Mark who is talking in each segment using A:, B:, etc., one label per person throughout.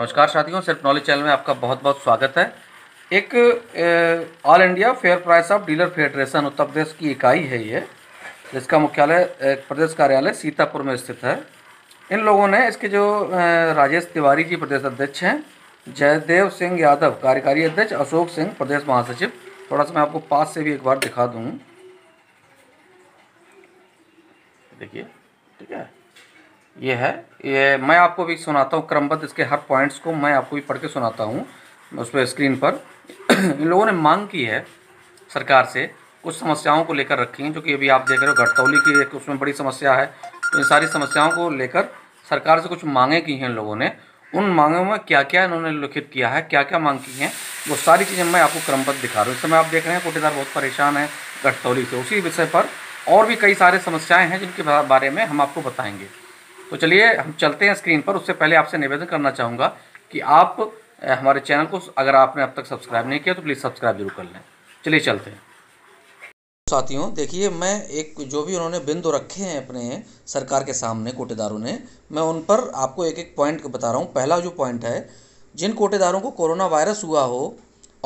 A: नमस्कार साथियों self knowledge channel में आपका बहुत बहुत स्वागत है एक all India fair price of dealer federation Uttar Pradesh की इकाई है ये जिसका मुख्यालय प्रदेश कार्यालय सीतापुर में स्थित है इन लोगों ने इसके जो राजेश तिवारी जी प्रदेश अध्यक्ष हैं जयदेव सिंह यादव कार्यकारी अध्यक्ष अशोक सिंह प्रदेश महासचिव थोड़ा सा मैं आपको पास से भी एक बार दिखा दूँ देखिए ठीक है ये है ये मैं आपको भी सुनाता हूँ क्रमबद्ध इसके हर पॉइंट्स को मैं आपको भी पढ़ के सुनाता हूँ उस पर स्क्रीन पर इन लोगों ने मांग की है सरकार से कुछ समस्याओं को लेकर रखी हैं जो कि अभी आप देख रहे हो घटतौली की एक उसमें बड़ी समस्या है तो इन सारी समस्याओं को लेकर सरकार से कुछ मांगे की हैं इन लोगों ने उन मांगों में क्या क्या इन्होंने लिखित किया है क्या क्या मांग की हैं वो सारी चीज़ें मैं आपको क्रमबद्ध दिखा रहा हूँ इस समय आप देख रहे हैं कोटेदार बहुत परेशान है घटतौली से उसी विषय पर और भी कई सारे समस्याएं हैं जिनके बारे में हम आपको बताएंगे तो चलिए हम चलते हैं स्क्रीन पर उससे पहले आपसे निवेदन करना चाहूँगा कि आप हमारे चैनल को अगर आपने अब तक सब्सक्राइब नहीं किया तो प्लीज़ सब्सक्राइब जरूर कर लें चलिए चलते हैं साथियों देखिए मैं एक जो भी उन्होंने बिंदु रखे हैं अपने सरकार के सामने कोटेदारों ने मैं उन पर आपको एक एक पॉइंट बता रहा हूँ पहला जो पॉइंट है जिन कोटेदारों को कोरोना वायरस हुआ हो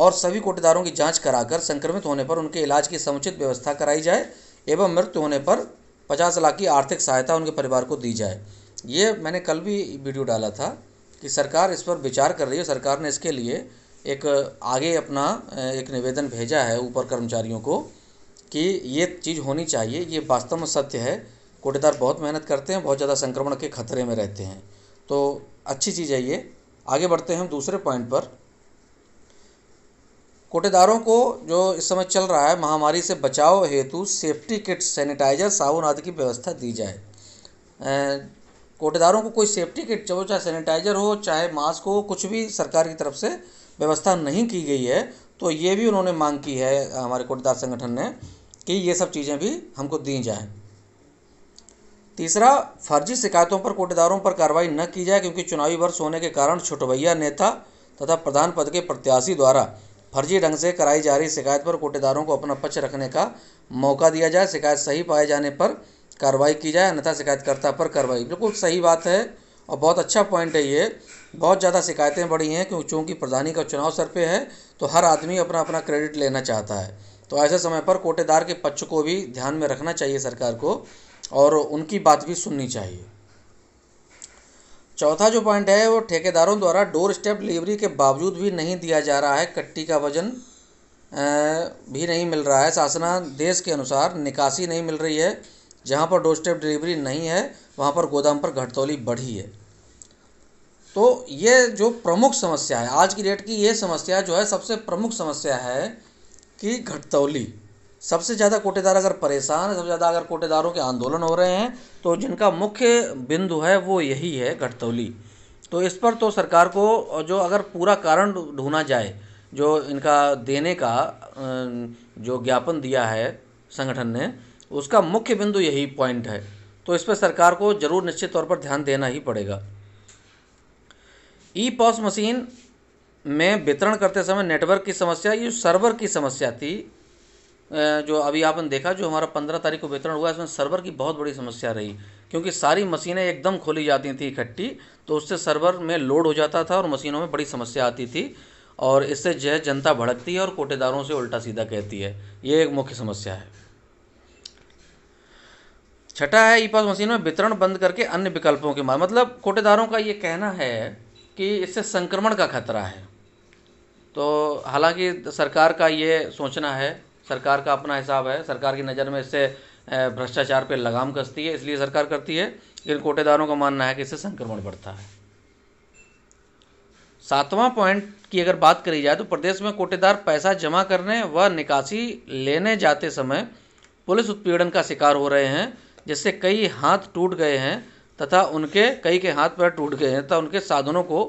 A: और सभी कोटेदारों की जांच कराकर संक्रमित होने पर उनके इलाज की समुचित व्यवस्था कराई जाए एवं मृत्यु होने पर पचास लाख की आर्थिक सहायता उनके परिवार को दी जाए ये मैंने कल भी वीडियो डाला था कि सरकार इस पर विचार कर रही है सरकार ने इसके लिए एक आगे अपना एक निवेदन भेजा है ऊपर कर्मचारियों को कि ये चीज़ होनी चाहिए ये वास्तव में सत्य है कोटेदार बहुत मेहनत करते हैं बहुत ज़्यादा संक्रमण के खतरे में रहते हैं तो अच्छी चीज़ है ये आगे बढ़ते हैं हम दूसरे पॉइंट पर कोटेदारों को जो इस समय चल रहा है महामारी से बचाव हेतु सेफ्टी किट्स सैनिटाइजर साबुन आदि की व्यवस्था दी जाए कोटेदारों को कोई सेफ्टी किट हो चाहे सैनिटाइजर हो चाहे मास्क हो कुछ भी सरकार की तरफ से व्यवस्था नहीं की गई है तो ये भी उन्होंने मांग की है हमारे कोटेदार संगठन ने कि ये सब चीज़ें भी हमको दी जाएँ तीसरा फर्जी शिकायतों पर कोटेदारों पर कार्रवाई न की जाए क्योंकि चुनावी वर्ष होने के कारण छुटवैया नेता तथा प्रधान पद के प्रत्याशी द्वारा फर्जी ढंग से कराई जा रही शिकायत पर कोटेदारों को अपना पक्ष रखने का मौका दिया जाए शिकायत सही पाए जाने पर कार्रवाई की जाए अन्यथा शिकायतकर्ता पर कार्रवाई बिल्कुल सही बात है और बहुत अच्छा पॉइंट है ये बहुत ज़्यादा शिकायतें बढ़ी हैं क्योंकि चूँकि प्रधानी का चुनाव सर पे है तो हर आदमी अपना अपना क्रेडिट लेना चाहता है तो ऐसे समय पर कोटेदार के पक्ष को भी ध्यान में रखना चाहिए सरकार को और उनकी बात भी सुननी चाहिए चौथा जो पॉइंट है वो ठेकेदारों द्वारा डोर स्टेप डिलीवरी के बावजूद भी नहीं दिया जा रहा है कट्टी का वजन भी नहीं मिल रहा है शासना देश के अनुसार निकासी नहीं मिल रही है जहाँ पर डोर स्टेप डिलीवरी नहीं है वहाँ पर गोदाम पर घटतौली बढ़ी है तो ये जो प्रमुख समस्या है आज की डेट की ये समस्या जो है सबसे प्रमुख समस्या है कि घटतौली सबसे ज़्यादा कोटेदार अगर परेशान है सबसे ज़्यादा अगर कोटेदारों के आंदोलन हो रहे हैं तो जिनका मुख्य बिंदु है वो यही है घटतौली तो इस पर तो सरकार को जो अगर पूरा कारण ढूंढा जाए जो इनका देने का जो ज्ञापन दिया है संगठन ने उसका मुख्य बिंदु यही पॉइंट है तो इस पर सरकार को जरूर निश्चित तौर पर ध्यान देना ही पड़ेगा ई पॉस मशीन में वितरण करते समय नेटवर्क की समस्या ये सर्वर की समस्या थी जो अभी आपने देखा जो हमारा पंद्रह तारीख को वितरण हुआ इसमें सर्वर की बहुत बड़ी समस्या रही क्योंकि सारी मशीनें एकदम खोली जाती थी इकट्ठी तो उससे सर्वर में लोड हो जाता था और मशीनों में बड़ी समस्या आती थी और इससे जो है जनता भड़कती है और कोटेदारों से उल्टा सीधा कहती है ये एक मुख्य समस्या है छठा है ई पास मशीन में वितरण बंद करके अन्य विकल्पों के मार मतलब कोटेदारों का ये कहना है कि इससे संक्रमण का खतरा है तो हालांकि सरकार का ये सोचना है सरकार का अपना हिसाब है सरकार की नज़र में इससे भ्रष्टाचार पे लगाम कसती है इसलिए सरकार करती है लेकिन कोटेदारों का मानना है कि इससे संक्रमण बढ़ता है सातवां पॉइंट की अगर बात करी जाए तो प्रदेश में कोटेदार पैसा जमा करने व निकासी लेने जाते समय पुलिस उत्पीड़न का शिकार हो रहे हैं जिससे कई हाथ टूट गए हैं तथा उनके कई के हाथ पैर टूट गए हैं तथा उनके साधनों को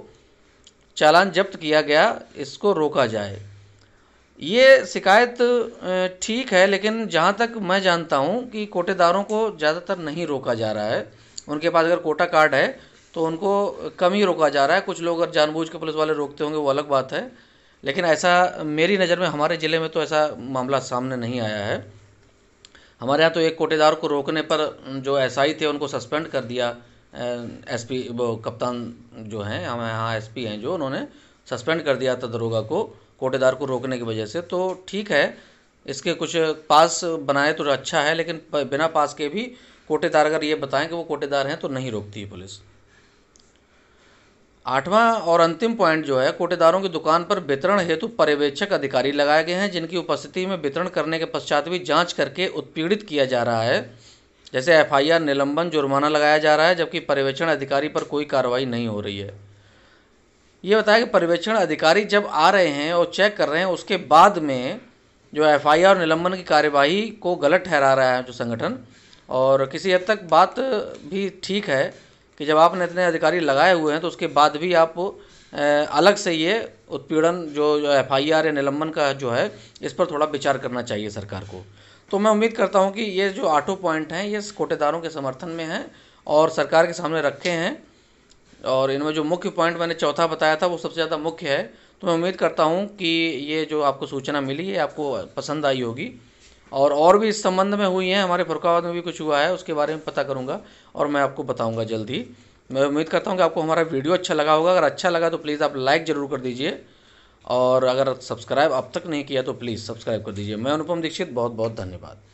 A: चालान जब्त किया गया इसको रोका जाए ये शिकायत ठीक है लेकिन जहाँ तक मैं जानता हूँ कि कोटेदारों को ज़्यादातर नहीं रोका जा रहा है उनके पास अगर कोटा कार्ड है तो उनको कम ही रोका जा रहा है कुछ लोग अगर जानबूझ के पुलिस वाले रोकते होंगे वो अलग बात है लेकिन ऐसा मेरी नज़र में हमारे ज़िले में तो ऐसा मामला सामने नहीं आया है हमारे यहाँ तो एक कोटेदार को रोकने पर जो आई थे उनको सस्पेंड कर दिया पी वो कप्तान जो हैं हमारे यहाँ पी हैं जो उन्होंने सस्पेंड कर दिया था दरोगा को कोटेदार को रोकने की वजह से तो ठीक है इसके कुछ पास बनाए तो अच्छा है लेकिन बिना पास के भी कोटेदार अगर ये बताएं कि वो कोटेदार हैं तो नहीं रोकती है पुलिस आठवां और अंतिम पॉइंट जो है कोटेदारों की दुकान पर वितरण हेतु पर्यवेक्षक अधिकारी लगाए गए हैं जिनकी उपस्थिति में वितरण करने के पश्चात भी जांच करके उत्पीड़ित किया जा रहा है जैसे एफआईआर निलंबन जुर्माना लगाया जा रहा है जबकि पर्यवेक्षण अधिकारी पर कोई कार्रवाई नहीं हो रही है ये बताया कि पर्यवेक्षण अधिकारी जब आ रहे हैं और चेक कर रहे हैं उसके बाद में जो एफ और निलंबन की कार्यवाही को गलत ठहरा रहा है जो संगठन और किसी हद तक बात भी ठीक है कि जब आपने इतने अधिकारी लगाए हुए हैं तो उसके बाद भी आप अलग से ये उत्पीड़न जो एफ आई आर या निलंबन का जो है इस पर थोड़ा विचार करना चाहिए सरकार को तो मैं उम्मीद करता हूँ कि ये जो आठों पॉइंट हैं ये कोटेदारों के समर्थन में हैं और सरकार के सामने रखे हैं और इनमें जो मुख्य पॉइंट मैंने चौथा बताया था वो सबसे ज़्यादा मुख्य है तो मैं उम्मीद करता हूँ कि ये जो आपको सूचना मिली है आपको पसंद आई होगी और और भी इस संबंध में हुई हैं हमारे फरुखाबाद में भी कुछ हुआ है उसके बारे में पता करूँगा और मैं आपको बताऊँगा जल्द ही मैं उम्मीद करता हूँ कि आपको हमारा वीडियो अच्छा लगा होगा अगर अच्छा लगा तो प्लीज़ आप लाइक ज़रूर कर दीजिए और अगर सब्सक्राइब अब तक नहीं किया तो प्लीज़ सब्सक्राइब कर दीजिए मैं अनुपम दीक्षित बहुत बहुत धन्यवाद